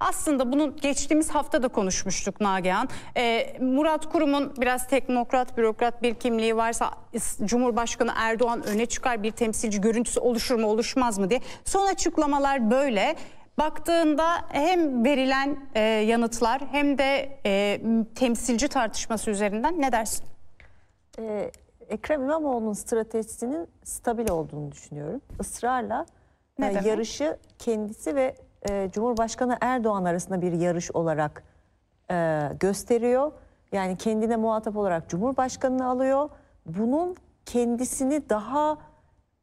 Aslında bunu geçtiğimiz hafta da konuşmuştuk Nagihan. Ee, Murat Kurum'un biraz teknokrat, bürokrat bir kimliği varsa Cumhurbaşkanı Erdoğan öne çıkar bir temsilci görüntüsü oluşur mu oluşmaz mı diye. Son açıklamalar böyle. Baktığında hem verilen e, yanıtlar hem de e, temsilci tartışması üzerinden ne dersin? Ee, Ekrem İmamoğlu'nun stratejisinin stabil olduğunu düşünüyorum. Israrla ne e, yarışı kendisi ve e, Cumhurbaşkanı Erdoğan arasında bir yarış olarak e, gösteriyor. Yani kendine muhatap olarak Cumhurbaşkanı'nı alıyor. Bunun kendisini daha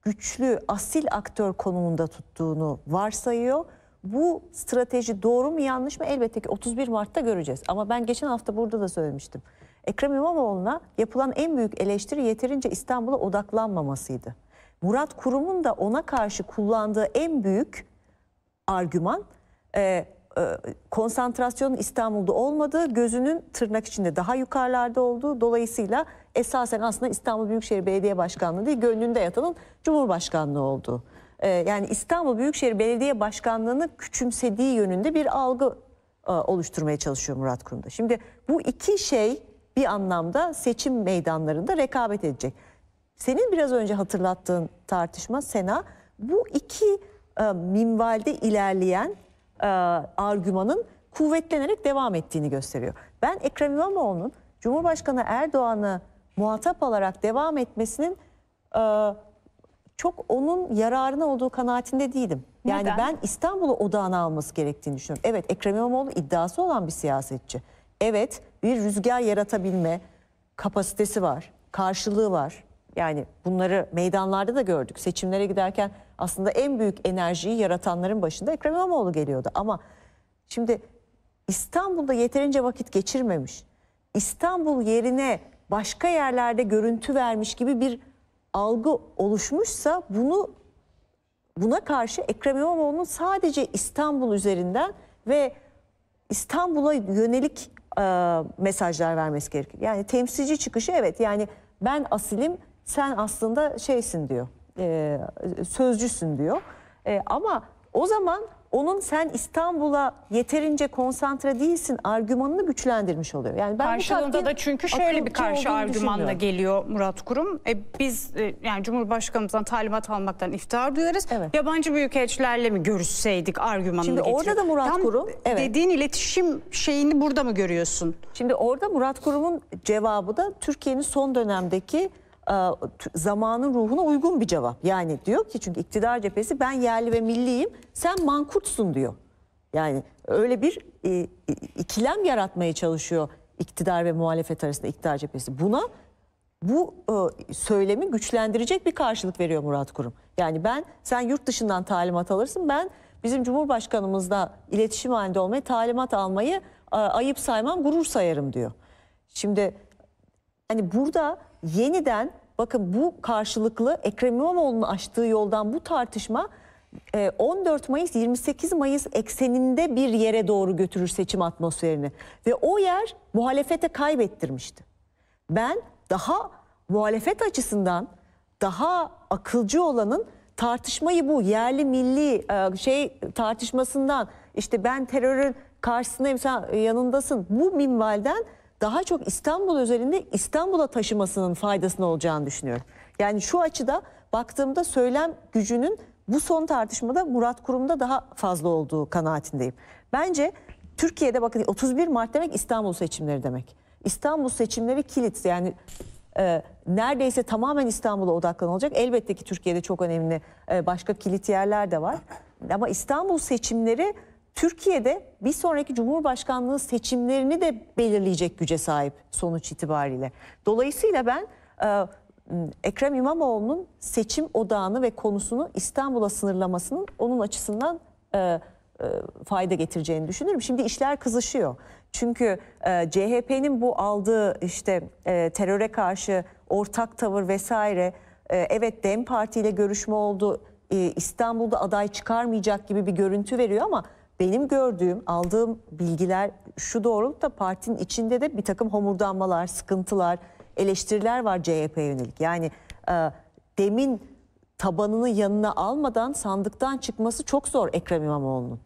güçlü, asil aktör konumunda tuttuğunu varsayıyor. Bu strateji doğru mu yanlış mı elbette ki 31 Mart'ta göreceğiz. Ama ben geçen hafta burada da söylemiştim. Ekrem İmamoğlu'na yapılan en büyük eleştiri yeterince İstanbul'a odaklanmamasıydı. Murat Kurum'un da ona karşı kullandığı en büyük argüman e, e konsantrasyon İstanbul'da olmadı. Gözünün tırnak içinde daha yukarılarda olduğu. Dolayısıyla esasen aslında İstanbul Büyükşehir Belediye Başkanlığı değil, gönlünde yatanın Cumhurbaşkanlığı oldu. Ee, yani İstanbul Büyükşehir Belediye Başkanlığı'nı küçümsediği yönünde bir algı e, oluşturmaya çalışıyor Murat Kurum'da. Şimdi bu iki şey bir anlamda seçim meydanlarında rekabet edecek. Senin biraz önce hatırlattığın tartışma Sena bu iki e, minvalde ilerleyen e, argümanın kuvvetlenerek devam ettiğini gösteriyor. Ben Ekrem İmamoğlu'nun Cumhurbaşkanı Erdoğan'ı muhatap alarak devam etmesinin e, çok onun yararına olduğu kanaatinde değildim. Yani Neden? ben İstanbul'u odağına alması gerektiğini düşünüyorum. Evet Ekrem İmamoğlu iddiası olan bir siyasetçi. Evet bir rüzgar yaratabilme kapasitesi var, karşılığı var. Yani bunları meydanlarda da gördük. Seçimlere giderken aslında en büyük enerjiyi yaratanların başında Ekrem İmamoğlu geliyordu. Ama şimdi İstanbul'da yeterince vakit geçirmemiş. İstanbul yerine başka yerlerde görüntü vermiş gibi bir algı oluşmuşsa bunu buna karşı Ekrem İmamoğlu'nun sadece İstanbul üzerinden ve İstanbul'a yönelik e, mesajlar vermesi gerekir. Yani temsilci çıkışı evet yani ben asilim sen aslında şeysin diyor, e, sözcüsün diyor. E, ama o zaman onun sen İstanbul'a yeterince konsantre değilsin argümanını güçlendirmiş oluyor. Yani ben Karşılığında da çünkü şöyle bir karşı argümanla geliyor Murat Kurum. E, biz e, yani Cumhurbaşkanımızdan talimat almaktan iftihar duyarız. Evet. Yabancı büyükelçilerle mi görüşseydik argümanını Şimdi getiriyor. orada da Murat Tam Kurum. Evet. Dediğin iletişim şeyini burada mı görüyorsun? Şimdi orada Murat Kurum'un cevabı da Türkiye'nin son dönemdeki e, zamanın ruhuna uygun bir cevap. Yani diyor ki çünkü iktidar cephesi ben yerli ve milliyim sen mankurtsun diyor. Yani öyle bir e, e, ikilem yaratmaya çalışıyor iktidar ve muhalefet arasında iktidar cephesi. Buna bu e, söylemi güçlendirecek bir karşılık veriyor Murat Kurum. Yani ben sen yurt dışından talimat alırsın ben bizim Cumhurbaşkanımızla iletişim halinde olmayı talimat almayı e, ayıp saymam gurur sayarım diyor. Şimdi hani burada yeniden bakın bu karşılıklı Ekrem İmamoğlu'nun açtığı yoldan bu tartışma 14 e, Mayıs 28 Mayıs ekseninde bir yere doğru götürür seçim atmosferini ve o yer muhalefete kaybettirmişti. Ben daha muhalefet açısından daha akılcı olanın tartışmayı bu yerli milli e, şey tartışmasından işte ben terörün karşısındayım sen yanındasın bu minvalden daha çok İstanbul özelinde İstanbul'a taşımasının faydasını olacağını düşünüyorum. Yani şu açıda baktığımda söylem gücünün bu son tartışmada Murat Kurum'da daha fazla olduğu kanaatindeyim. Bence Türkiye'de bakın 31 Mart demek İstanbul seçimleri demek. İstanbul seçimleri kilit yani e, neredeyse tamamen İstanbul'a odaklanılacak. Elbette ki Türkiye'de çok önemli e, başka kilit yerler de var. Ama İstanbul seçimleri Türkiye'de bir sonraki Cumhurbaşkanlığı seçimlerini de belirleyecek güce sahip sonuç itibariyle. Dolayısıyla ben e, Ekrem İmamoğlu'nun seçim odağını ve konusunu İstanbul'a sınırlamasının onun açısından e, e, fayda getireceğini düşünürüm. Şimdi işler kızışıyor. Çünkü e, CHP'nin bu aldığı işte e, teröre karşı ortak tavır vesaire e, evet DEM Parti ile görüşme oldu. E, İstanbul'da aday çıkarmayacak gibi bir görüntü veriyor ama benim gördüğüm, aldığım bilgiler şu doğrultuda partinin içinde de bir takım homurdanmalar, sıkıntılar, eleştiriler var CHP'ye yönelik. Yani e, demin tabanını yanına almadan sandıktan çıkması çok zor Ekrem İmamoğlu'nun.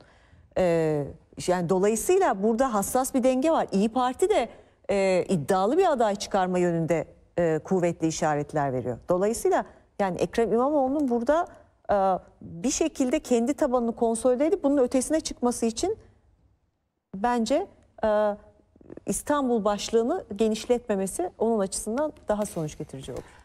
E, yani dolayısıyla burada hassas bir denge var. İyi Parti de e, iddialı bir aday çıkarma yönünde e, kuvvetli işaretler veriyor. Dolayısıyla yani Ekrem İmamoğlu'nun burada e, bir şekilde kendi tabanını konsolide edip bunun ötesine çıkması için bence e, İstanbul başlığını genişletmemesi onun açısından daha sonuç getirici olur.